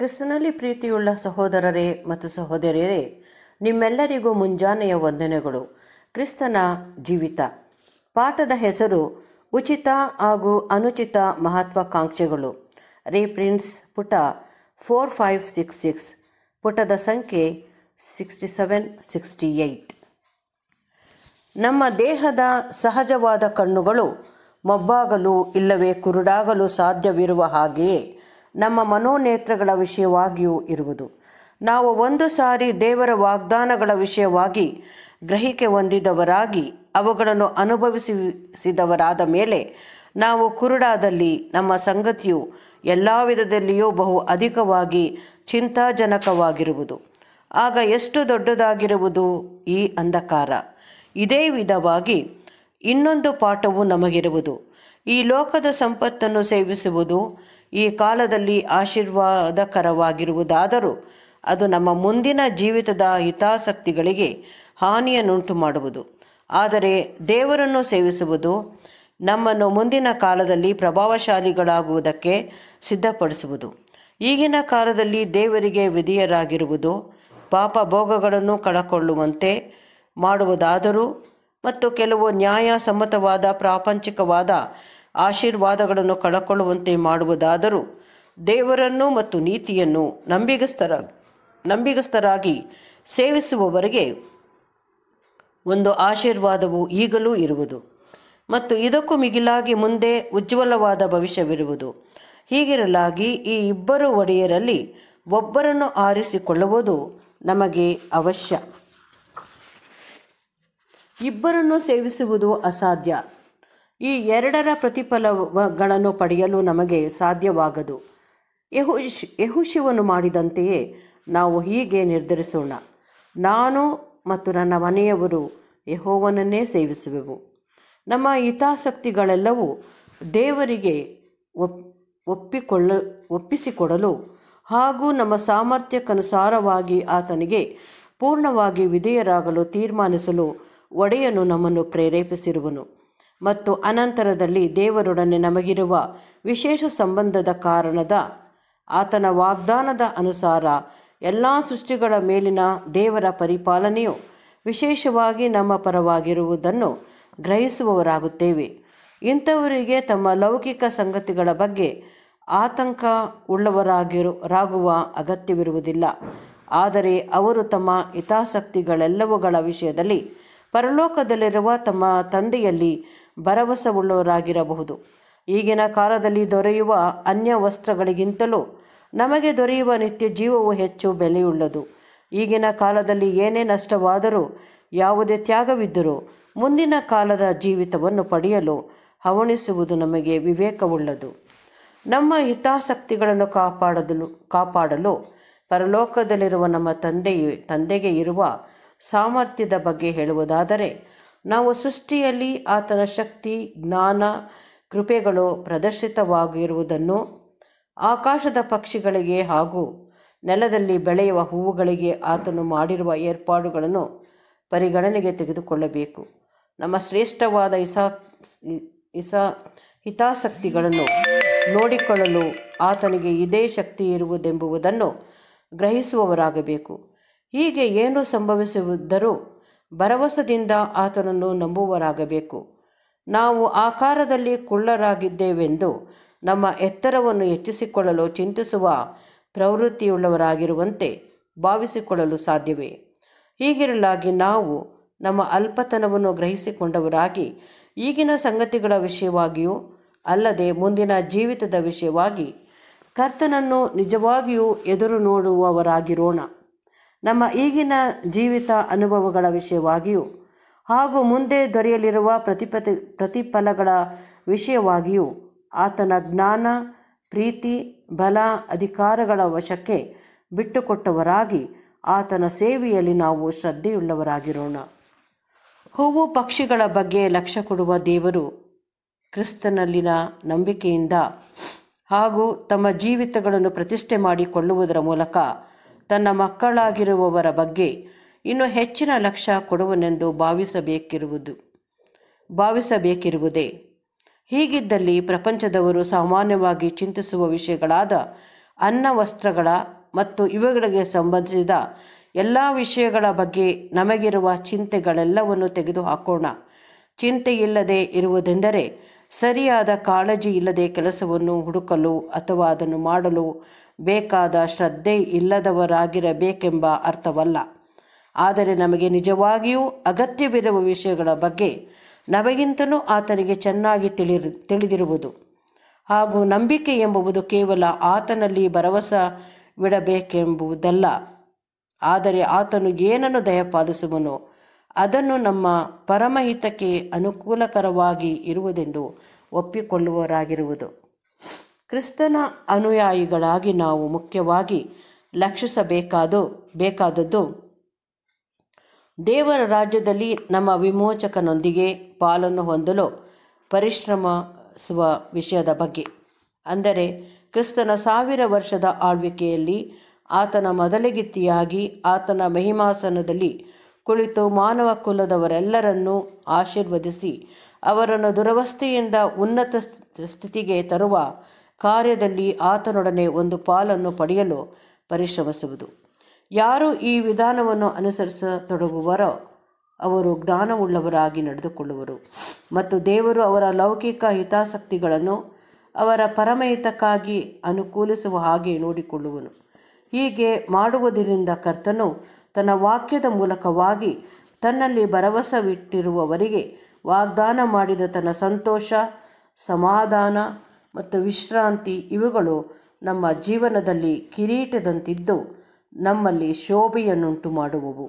ಕ್ರಿಸ್ತನಲ್ಲಿ ಪ್ರೀತಿಯುಳ್ಳ ಸಹೋದರರೇ ಮತ್ತು ಸಹೋದರಿಯರೇ ನಿಮ್ಮೆಲ್ಲರಿಗೂ ಮುಂಜಾನೆಯ ವಂದನೆಗಳು ಕ್ರಿಸ್ತನ ಜೀವಿತ ಪಾಠದ ಹೆಸರು ಉಚಿತ ಹಾಗೂ ಅನುಚಿತ ಮಹತ್ವಾಕಾಂಕ್ಷೆಗಳು ರೀಪ್ರಿಂಟ್ಸ್ ಪುಟ ಫೋರ್ ಫೈವ್ ಸಿಕ್ಸ್ ಸಿಕ್ಸ್ ಪುಟದ ಸಂಖ್ಯೆ ಸಿಕ್ಸ್ಟಿ ಸೆವೆನ್ ಸಿಕ್ಸ್ಟಿ ಏಯ್ಟ್ ನಮ್ಮ ದೇಹದ ಸಹಜವಾದ ಕಣ್ಣುಗಳು ಮಬ್ಬಾಗಲು ಇಲ್ಲವೇ ಕುರುಡಾಗಲು ಸಾಧ್ಯವಿರುವ ಹಾಗೆಯೇ ನಮ್ಮ ಮನೋನೇತ್ರಗಳ ವಿಷಯವಾಗಿಯೂ ಇರುವುದು ನಾವು ಒಂದು ಸಾರಿ ದೇವರ ವಾಗ್ದಾನಗಳ ವಿಷಯವಾಗಿ ಗ್ರಹಿಕೆ ಹೊಂದಿದವರಾಗಿ ಅವುಗಳನ್ನು ಅನುಭವಿಸಿದವರಾದ ಮೇಲೆ ನಾವು ಕುರುಡಾದಲ್ಲಿ ನಮ್ಮ ಸಂಗತಿಯು ಎಲ್ಲ ವಿಧದಲ್ಲಿಯೂ ಬಹು ಅಧಿಕವಾಗಿ ಚಿಂತಾಜನಕವಾಗಿರುವುದು ಆಗ ಎಷ್ಟು ದೊಡ್ಡದಾಗಿರುವುದು ಈ ಅಂಧಕಾರ ಇದೇ ವಿಧವಾಗಿ ಇನ್ನೊಂದು ಪಾಠವು ನಮಗಿರುವುದು ಈ ಲೋಕದ ಸಂಪತ್ತನ್ನು ಸೇವಿಸುವುದು ಈ ಕಾಲದಲ್ಲಿ ಆಶೀರ್ವಾದಕರವಾಗಿರುವುದಾದರೂ ಅದು ನಮ್ಮ ಮುಂದಿನ ಜೀವಿತದ ಹಿತಾಸಕ್ತಿಗಳಿಗೆ ಹಾನಿಯನ್ನುಂಟು ಮಾಡುವುದು ಆದರೆ ದೇವರನ್ನು ಸೇವಿಸುವುದು ನಮ್ಮನ್ನು ಮುಂದಿನ ಕಾಲದಲ್ಲಿ ಪ್ರಭಾವಶಾಲಿಗಳಾಗುವುದಕ್ಕೆ ಸಿದ್ಧಪಡಿಸುವುದು ಈಗಿನ ಕಾಲದಲ್ಲಿ ದೇವರಿಗೆ ವಿಧಿಯರಾಗಿರುವುದು ಪಾಪ ಭೋಗಗಳನ್ನು ಕಳಕೊಳ್ಳುವಂತೆ ಮಾಡುವುದಾದರೂ ಮತ್ತು ಕೆಲವು ನ್ಯಾಯಸಮ್ಮತವಾದ ಪ್ರಾಪಂಚಿಕವಾದ ಆಶೀರ್ವಾದಗಳನ್ನು ಕಳಕೊಳ್ಳುವಂತೆ ಮಾಡುವುದಾದರೂ ದೇವರನ್ನು ಮತ್ತು ನೀತಿಯನ್ನು ನಂಬಿಗಸ್ತರ ನಂಬಿಗಸ್ತರಾಗಿ ಸೇವಿಸುವವರಿಗೆ ಒಂದು ಆಶೀರ್ವಾದವು ಈಗಲೂ ಇರುವುದು ಮತ್ತು ಇದಕ್ಕೂ ಮಿಗಿಲಾಗಿ ಮುಂದೆ ಉಜ್ವಲವಾದ ಭವಿಷ್ಯವಿರುವುದು ಹೀಗಿರಲಾಗಿ ಈ ಇಬ್ಬರು ಒಡೆಯರಲ್ಲಿ ಒಬ್ಬರನ್ನು ಆರಿಸಿಕೊಳ್ಳುವುದು ನಮಗೆ ಅವಶ್ಯ ಇಬ್ಬರನ್ನು ಸೇವಿಸುವುದು ಅಸಾಧ್ಯ ಈ ಎರಡರ ಪ್ರತಿಫಲಗಳನ್ನು ಪಡೆಯಲು ನಮಗೆ ಸಾಧ್ಯವಾಗದು ಯಹುಶ್ ಯಹುಶಿವನು ಮಾಡಿದಂತೆಯೇ ನಾವು ಹೀಗೆ ನಿರ್ಧರಿಸೋಣ ನಾನು ಮತ್ತು ನನ್ನ ಮನೆಯವರು ಯಹೋವನನ್ನೇ ಸೇವಿಸುವೆವು ನಮ್ಮ ಹಿತಾಸಕ್ತಿಗಳೆಲ್ಲವೂ ದೇವರಿಗೆ ಒಪ್ ಒಪ್ಪಿಕೊಳ್ಳ ಒಪ್ಪಿಸಿಕೊಡಲು ಹಾಗೂ ನಮ್ಮ ಸಾಮರ್ಥ್ಯಕ್ಕನುಸಾರವಾಗಿ ಆತನಿಗೆ ಪೂರ್ಣವಾಗಿ ವಿಧೇಯರಾಗಲು ತೀರ್ಮಾನಿಸಲು ಒಡೆಯನು ನಮ್ಮನ್ನು ಪ್ರೇರೇಪಿಸಿರುವನು ಮತ್ತು ಅನಂತರದಲ್ಲಿ ದೇವರೊಡನೆ ನಮಗಿರುವ ವಿಶೇಷ ಸಂಬಂಧದ ಕಾರಣದ ಆತನ ವಾಗ್ದಾನದ ಅನುಸಾರ ಎಲ್ಲ ಸೃಷ್ಟಿಗಳ ಮೇಲಿನ ದೇವರ ಪರಿಪಾಲನೆಯು ವಿಶೇಷವಾಗಿ ನಮ್ಮ ಪರವಾಗಿರುವುದನ್ನು ಗ್ರಹಿಸುವವರಾಗುತ್ತೇವೆ ಇಂಥವರಿಗೆ ತಮ್ಮ ಲೌಕಿಕ ಸಂಗತಿಗಳ ಬಗ್ಗೆ ಆತಂಕ ಉಳ್ಳವರಾಗಿರು ರಾಗುವ ಅಗತ್ಯವಿರುವುದಿಲ್ಲ ಆದರೆ ಅವರು ತಮ್ಮ ಹಿತಾಸಕ್ತಿಗಳೆಲ್ಲವುಗಳ ವಿಷಯದಲ್ಲಿ ಪರಲೋಕದಲ್ಲಿರುವ ತಮ್ಮ ತಂದೆಯಲ್ಲಿ ಭರವಸೆವುಳ್ಳವರಾಗಿರಬಹುದು ಈಗಿನ ಕಾಲದಲ್ಲಿ ದೊರೆಯುವ ಅನ್ಯ ವಸ್ತ್ರಗಳಿಗಿಂತಲೂ ನಮಗೆ ದೊರೆಯುವ ನಿತ್ಯ ಜೀವವು ಹೆಚ್ಚು ಬೆಲೆಯುಳ್ಳದು ಈಗಿನ ಕಾಲದಲ್ಲಿ ಏನೇ ನಷ್ಟವಾದರೂ ಯಾವುದೇ ತ್ಯಾಗವಿದ್ದರೂ ಮುಂದಿನ ಕಾಲದ ಜೀವಿತವನ್ನು ಪಡೆಯಲು ಹವಣಿಸುವುದು ನಮಗೆ ವಿವೇಕವುಳ್ಳದು ನಮ್ಮ ಹಿತಾಸಕ್ತಿಗಳನ್ನು ಕಾಪಾಡಲು ಕಾಪಾಡಲು ಪರಲೋಕದಲ್ಲಿರುವ ನಮ್ಮ ತಂದೆಯು ತಂದೆಗೆ ಇರುವ ಸಾಮರ್ಥ್ಯದ ಬಗ್ಗೆ ಹೇಳುವುದಾದರೆ ನಾವು ಸೃಷ್ಟಿಯಲ್ಲಿ ಆತನ ಶಕ್ತಿ ಜ್ಞಾನ ಕೃಪೆಗಳು ಪ್ರದರ್ಶಿತವಾಗಿರುವುದನ್ನು ಆಕಾಶದ ಪಕ್ಷಿಗಳಿಗೆ ಹಾಗೂ ನೆಲದಲ್ಲಿ ಬೆಳೆಯುವ ಹೂವುಗಳಿಗೆ ಆತನು ಮಾಡಿರುವ ಏರ್ಪಾಡುಗಳನ್ನು ಪರಿಗಣನೆಗೆ ತೆಗೆದುಕೊಳ್ಳಬೇಕು ನಮ್ಮ ಶ್ರೇಷ್ಠವಾದ ಇಸಾ ಇಸಾ ಹಿತಾಸಕ್ತಿಗಳನ್ನು ನೋಡಿಕೊಳ್ಳಲು ಆತನಿಗೆ ಇದೇ ಶಕ್ತಿ ಇರುವುದೆಂಬುದನ್ನು ಗ್ರಹಿಸುವವರಾಗಬೇಕು ಹೀಗೆ ಏನು ಸಂಭವಿಸುವುದರೂ ಭರವಸದಿಂದ ಆತನನ್ನು ನಂಬುವರಾಗಬೇಕು ನಾವು ಆಕಾರದಲ್ಲಿ ಕುಳ್ಳರಾಗಿದ್ದೇವೆಂದು ನಮ್ಮ ಎತ್ತರವನ್ನು ಹೆಚ್ಚಿಸಿಕೊಳ್ಳಲು ಚಿಂತಿಸುವ ಪ್ರವೃತ್ತಿಯುಳ್ಳವರಾಗಿರುವಂತೆ ಭಾವಿಸಿಕೊಳ್ಳಲು ಸಾಧ್ಯವೇ ಹೀಗಿರಲಾಗಿ ನಾವು ನಮ್ಮ ಅಲ್ಪತನವನ್ನು ಗ್ರಹಿಸಿಕೊಂಡವರಾಗಿ ಈಗಿನ ಸಂಗತಿಗಳ ವಿಷಯವಾಗಿಯೂ ಅಲ್ಲದೆ ಮುಂದಿನ ಜೀವಿತದ ವಿಷಯವಾಗಿ ಕರ್ತನನ್ನು ನಿಜವಾಗಿಯೂ ಎದುರು ನೋಡುವವರಾಗಿರೋಣ ನಮ್ಮ ಈಗಿನ ಜೀವಿತ ಅನುಭವಗಳ ವಿಷಯವಾಗಿಯೂ ಹಾಗೂ ಮುಂದೆ ದೊರೆಯಲಿರುವ ಪ್ರತಿಪತಿ ಪ್ರತಿಫಲಗಳ ವಿಷಯವಾಗಿಯೂ ಆತನ ಜ್ಞಾನ ಪ್ರೀತಿ ಬಲ ಅಧಿಕಾರಗಳ ವಶಕ್ಕೆ ಬಿಟ್ಟುಕೊಟ್ಟವರಾಗಿ ಆತನ ಸೇವೆಯಲ್ಲಿ ನಾವು ಶ್ರದ್ಧೆಯುಳ್ಳವರಾಗಿರೋಣ ಹೂವು ಪಕ್ಷಿಗಳ ಬಗ್ಗೆ ಲಕ್ಷ್ಯ ಕೊಡುವ ದೇವರು ಕ್ರಿಸ್ತನಲ್ಲಿನ ನಂಬಿಕೆಯಿಂದ ಹಾಗೂ ತಮ್ಮ ಜೀವಿತಗಳನ್ನು ಪ್ರತಿಷ್ಠೆ ಮಾಡಿಕೊಳ್ಳುವುದರ ಮೂಲಕ ತನ್ನ ಮಕ್ಕಳಾಗಿರುವವರ ಬಗ್ಗೆ ಇನ್ನೂ ಹೆಚ್ಚಿನ ಲಕ್ಷ್ಯ ಕೊಡುವನೆಂದು ಭಾವಿಸಬೇಕಿರುವುದು ಭಾವಿಸಬೇಕಿರುವುದೇ ಹೀಗಿದ್ದಲ್ಲಿ ಪ್ರಪಂಚದವರು ಸಾಮಾನ್ಯವಾಗಿ ಚಿಂತಿಸುವ ವಿಷಯಗಳಾದ ಅನ್ನ ವಸ್ತ್ರಗಳ ಮತ್ತು ಇವುಗಳಿಗೆ ಸಂಬಂಧಿಸಿದ ಎಲ್ಲ ವಿಷಯಗಳ ಬಗ್ಗೆ ನಮಗಿರುವ ಚಿಂತೆಗಳೆಲ್ಲವನ್ನು ತೆಗೆದುಹಾಕೋಣ ಚಿಂತೆಯಿಲ್ಲದೆ ಇರುವುದೆಂದರೆ ಸರಿಯಾದ ಕಾಳಜಿ ಇಲ್ಲದೆ ಕೆಲಸವನ್ನು ಹುಡುಕಲು ಅಥವಾ ಅದನ್ನು ಮಾಡಲು ಬೇಕಾದ ಶ್ರದ್ಧೆ ಇಲ್ಲದವರಾಗಿರಬೇಕೆಂಬ ಅರ್ಥವಲ್ಲ ಆದರೆ ನಮಗೆ ನಿಜವಾಗಿಯೂ ಅಗತ್ಯವಿರುವ ವಿಷಯಗಳ ಬಗ್ಗೆ ನಮಗಿಂತಲೂ ಆತನಿಗೆ ಚೆನ್ನಾಗಿ ತಿಳಿ ತಿಳಿದಿರುವುದು ಹಾಗೂ ನಂಬಿಕೆ ಎಂಬುದು ಕೇವಲ ಆತನಲ್ಲಿ ಭರವಸೆ ಬಿಡಬೇಕೆಂಬುವುದಲ್ಲ ಆದರೆ ಆತನು ಏನನ್ನು ದಯಪಾಲಿಸುವನೋ ಅದನ್ನು ನಮ್ಮ ಪರಮಹಿತಕ್ಕೆ ಅನುಕೂಲಕರವಾಗಿ ಇರುವುದೆಂದು ಒಪ್ಪಿಕೊಳ್ಳುವರಾಗಿರುವುದು ಕ್ರಿಸ್ತನ ಅನುಯಾಯಿಗಳಾಗಿ ನಾವು ಮುಖ್ಯವಾಗಿ ಲಕ್ಷಿಸಬೇಕಾದು ಬೇಕಾದದ್ದು ದೇವರ ರಾಜ್ಯದಲ್ಲಿ ನಮ್ಮ ವಿಮೋಚಕನೊಂದಿಗೆ ಪಾಲನ್ನು ಹೊಂದಲು ಪರಿಶ್ರಮಿಸುವ ವಿಷಯದ ಬಗ್ಗೆ ಅಂದರೆ ಕ್ರಿಸ್ತನ ಸಾವಿರ ವರ್ಷದ ಆಳ್ವಿಕೆಯಲ್ಲಿ ಆತನ ಮೊದಲಗಿತ್ತಿಯಾಗಿ ಆತನ ಮಹಿಮಾಸನದಲ್ಲಿ ಕುಳಿತು ಮಾನವ ಕುಲದವರೆಲ್ಲರನ್ನೂ ಆಶೀರ್ವದಿಸಿ ಅವರನ್ನು ದುರವಸ್ಥೆಯಿಂದ ಉನ್ನತ ಸ್ಥಿತಿಗೆ ತರುವ ಕಾರ್ಯದಲ್ಲಿ ಆತನೊಡನೆ ಒಂದು ಪಾಲನ್ನು ಪಡೆಯಲು ಪರಿಶ್ರಮಿಸುವುದು ಯಾರು ಈ ವಿಧಾನವನ್ನು ಅನುಸರಿಸತೊಡಗುವರೋ ಅವರು ಜ್ಞಾನವುಳ್ಳವರಾಗಿ ನಡೆದುಕೊಳ್ಳುವರು ಮತ್ತು ದೇವರು ಅವರ ಲೌಕಿಕ ಹಿತಾಸಕ್ತಿಗಳನ್ನು ಅವರ ಪರಮಹಿತಕ್ಕಾಗಿ ಅನುಕೂಲಿಸುವ ಹಾಗೆ ನೋಡಿಕೊಳ್ಳುವನು ಹೀಗೆ ಮಾಡುವುದರಿಂದ ಕರ್ತನು ತನ್ನ ವಾಕ್ಯದ ಮೂಲಕವಾಗಿ ತನ್ನಲ್ಲಿ ಭರವಸವಿಟ್ಟಿರುವವರಿಗೆ ವಾಗ್ದಾನ ಮಾಡಿದ ತನ್ನ ಸಂತೋಷ ಸಮಾಧಾನ ಮತ್ತು ವಿಶ್ರಾಂತಿ ಇವುಗಳು ನಮ್ಮ ಜೀವನದಲ್ಲಿ ಕಿರೀಟದಂತಿದ್ದು ನಮ್ಮಲ್ಲಿ ಶೋಭೆಯನ್ನುಂಟು ಮಾಡುವವು